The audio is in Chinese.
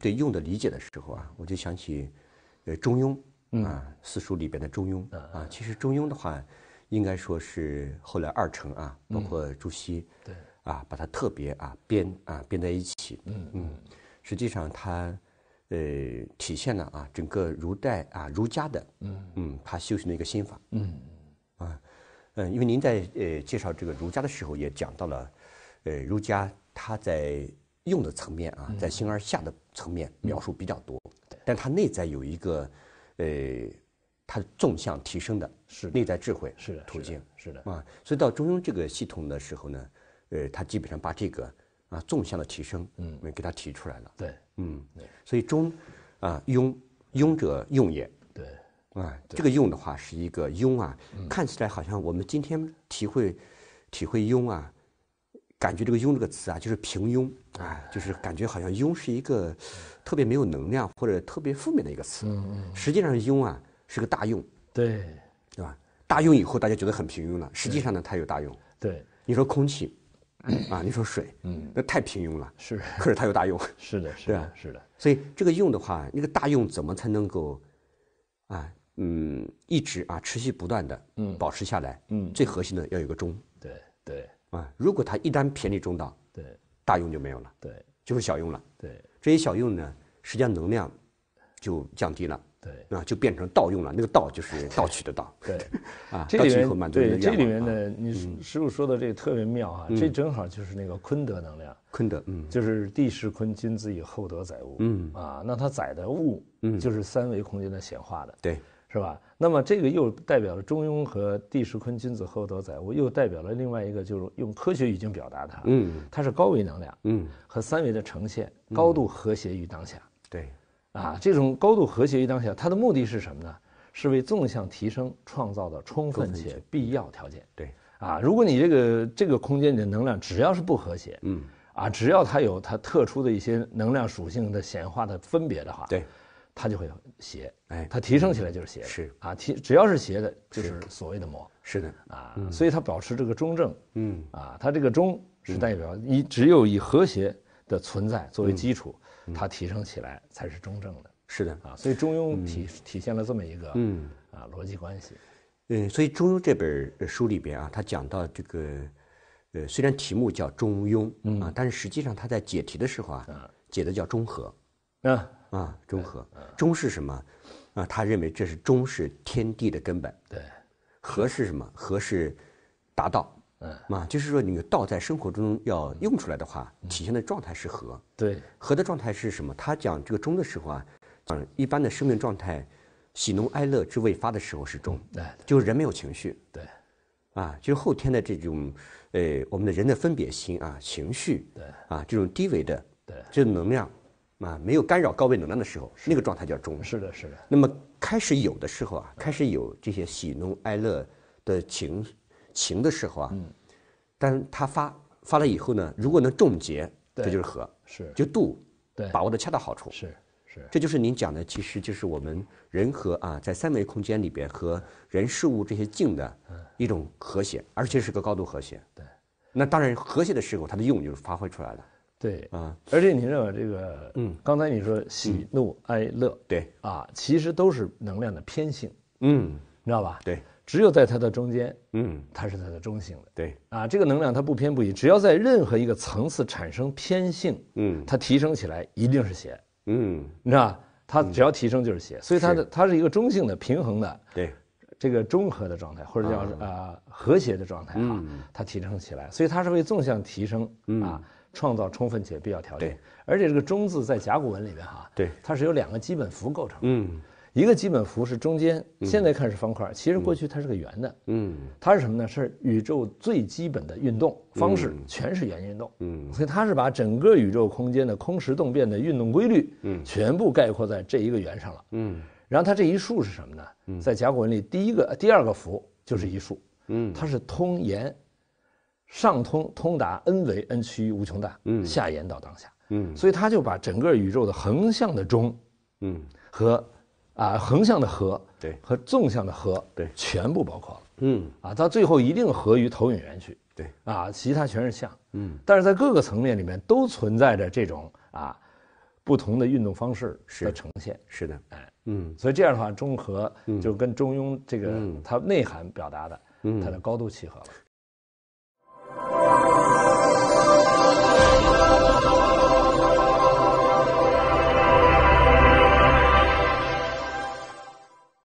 对用的理解的时候啊，我就想起，呃，中庸啊，四书里边的中庸啊，其实中庸的话，应该说是后来二程啊，包括朱熹对啊，把它特别啊编啊编在一起。嗯嗯，实际上它，呃，体现了啊整个儒代啊儒家的嗯嗯，他修行的一个心法。嗯啊嗯，因为您在呃介绍这个儒家的时候也讲到了，呃，儒家他在。用的层面啊，在形而下的层面描述比较多，但它内在有一个，呃，它纵向提升的内在智慧是的途径是的啊，所以到中庸这个系统的时候呢，呃，它基本上把这个啊纵向的提升嗯给它提出来了对嗯，所以中啊庸庸者用也对啊这个用的话是一个庸啊，看起来好像我们今天体会体会庸啊。感觉这个“庸”这个词啊，就是平庸啊，就是感觉好像“庸”是一个特别没有能量或者特别负面的一个词。嗯嗯。实际上，“庸”啊是个大用。对。对吧？大用以后，大家觉得很平庸了。实际上呢，它有大用。对。你说空气，啊，你说水，嗯，那太平庸了。是。可是它有大用。是的，是的，是的。所以这个“用”的话，那个大用怎么才能够啊？嗯，一直啊，持续不断的，嗯，保持下来。嗯。最核心的要有个“中”。对。如果它一旦偏离中道，对，大用就没有了，对，就是小用了，对，这些小用呢，实际上能量就降低了，对，啊，就变成盗用了，那个盗就是盗取的盗，对，啊，盗取以满足的对，这里面呢，你师傅说的这个特别妙啊，这正好就是那个坤德能量，坤德，嗯，就是地势坤，君子以厚德载物，嗯，啊，那它载的物，嗯，就是三维空间的显化的，对。是吧？那么这个又代表了中庸和地势坤，君子厚德载物，又代表了另外一个，就是用科学语境表达它。嗯，它是高维能量，嗯，和三维的呈现高度和谐于当下。对，啊，这种高度和谐于当下，它的目的是什么呢？是为纵向提升创造的充分且必要条件。对，啊，如果你这个这个空间里的能量只要是不和谐，嗯，啊，只要它有它特殊的一些能量属性的显化的分别的话，对。它就会邪，哎，它提升起来就是邪，是啊，提只要是邪的，就是所谓的魔，是的啊，所以它保持这个中正，嗯啊，它这个中是代表以只有以和谐的存在作为基础，它提升起来才是中正的，是的啊，所以中庸体体现了这么一个嗯啊逻辑关系，嗯，所以中庸这本书里边啊，它讲到这个，呃，虽然题目叫中庸啊，但是实际上它在解题的时候啊，解的叫中和，嗯。啊，中和，中是什么？啊，他认为这是中是天地的根本。对，和是什么？和是，达到。嗯，嘛，就是说你道在生活中要用出来的话，体现的状态是和。对，和的状态是什么？他讲这个中的时候啊，讲一般的生命状态，喜怒哀乐之未发的时候是中。对，就是人没有情绪。对，啊，就是后天的这种，呃，我们的人的分别心啊，情绪。对，啊，这种低维的，对，这种能量。啊，没有干扰高位能量的时候，那个状态叫中。是的，是的。那么开始有的时候啊，开始有这些喜怒哀乐的情情的时候啊，嗯，但他发发了以后呢，如果能重结，这就是和，是就度，对，把握的恰到好处。是是，这就是您讲的，其实就是我们人和啊，在三维空间里边和人事物这些境的一种和谐，而且是个高度和谐。对，那当然和谐的时候，它的用就是发挥出来了。对啊，而且你认为这个，嗯，刚才你说喜怒哀乐，对啊，其实都是能量的偏性，嗯，你知道吧？对，只有在它的中间，嗯，它是它的中性的，对啊，这个能量它不偏不倚，只要在任何一个层次产生偏性，嗯，它提升起来一定是邪，嗯，你知道它只要提升就是邪，所以它的它是一个中性的平衡的，对，这个中和的状态或者叫呃和谐的状态啊，它提升起来，所以它是会纵向提升啊。创造充分且必要条件，而且这个“中”字在甲骨文里边哈，对，它是由两个基本符构成。嗯，一个基本符是中间，现在看是方块，其实过去它是个圆的。嗯，它是什么呢？是宇宙最基本的运动方式，全是圆运动。嗯，所以它是把整个宇宙空间的空时动变的运动规律，嗯，全部概括在这一个圆上了。嗯，然后它这一竖是什么呢？在甲骨文里，第一个、第二个符就是一竖。嗯，它是通言。上通通达 n 维 n 于无穷大，嗯，下延到当下，嗯，所以他就把整个宇宙的横向的中，嗯，和，啊，横向的和，对，和纵向的和，对，全部包括了，嗯，啊，到最后一定合于投影源去，对，啊，其他全是像，嗯，但是在各个层面里面都存在着这种啊，不同的运动方式的呈现，是的，哎，嗯，所以这样的话，中和就跟中庸这个它内涵表达的，嗯，它的高度契合了。